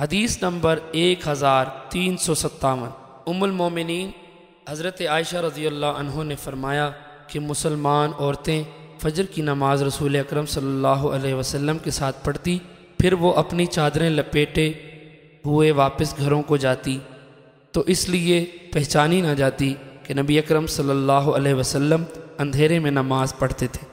हदीस नंबर एक हज़ार तीन सौ सत्तावन उमुलमोमिन हज़रत आयशा रज़ी अल्लाह ने फरमाया कि मुसलमान औरतें फ़जर की नमाज़ रसूल अक्रम सल्लल्लाहु अलैहि वसल्लम के साथ पढ़ती फिर वो अपनी चादरें लपेटे हुए वापस घरों को जाती तो इसलिए पहचानी ना जाती कि नबी अक्रम सल्लल्लाहु अलैहि वसल्लम अंधेरे में नमाज़ पढ़ते थे